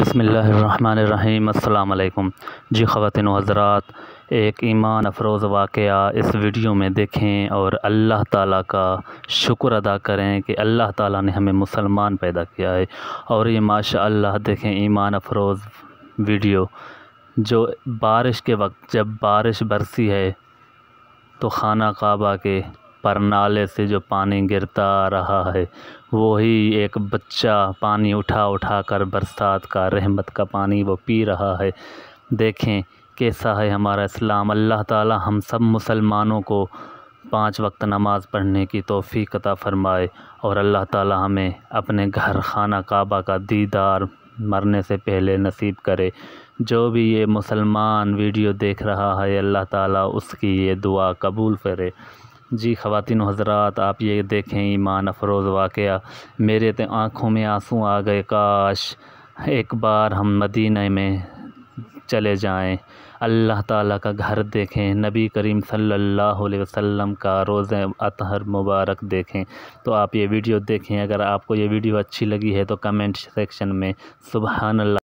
बसमीम् अल्लाम जी ख़वान हज़रा एक ईमान अफरोज़ वाक़ इस वीडियो में देखें और अल्लाह ताला का शुक्र अदा करें कि अल्लाह ताला ने हमें मुसलमान पैदा किया है और ये माशा अल्लाह देखें ईमान अफरोज़ वीडियो जो बारिश के वक्त जब बारिश बरसी है तो खाना काबा के पर नाले से जो पानी गिरता आ रहा है वही एक बच्चा पानी उठा उठा कर बरसात का रहमत का पानी वो पी रहा है देखें कैसा है हमारा इस्लाम अल्लाह ताला हम सब मुसलमानों को पांच वक्त नमाज़ पढ़ने की तोफ़ी कता फ़रमाए और अल्लाह ताला हमें अपने घर खाना काबा का दीदार मरने से पहले नसीब करे जो भी ये मुसलमान वीडियो देख रहा है अल्लाह ताला उसकी ये दुआ कबूल करे जी खातिन हजरात आप ये देखें ईमान अफरोज़ वाक़ मेरे तो आँखों में आंसू आ गए काश एक बार हम मदीने में चले जाएं अल्लाह ताला का घर देखें नबी करीम सल्लल्लाहु अलैहि वसल्लम का रोज़ अतहर मुबारक देखें तो आप ये वीडियो देखें अगर आपको ये वीडियो अच्छी लगी है तो कमेंट सेक्शन में सुबहानल्ला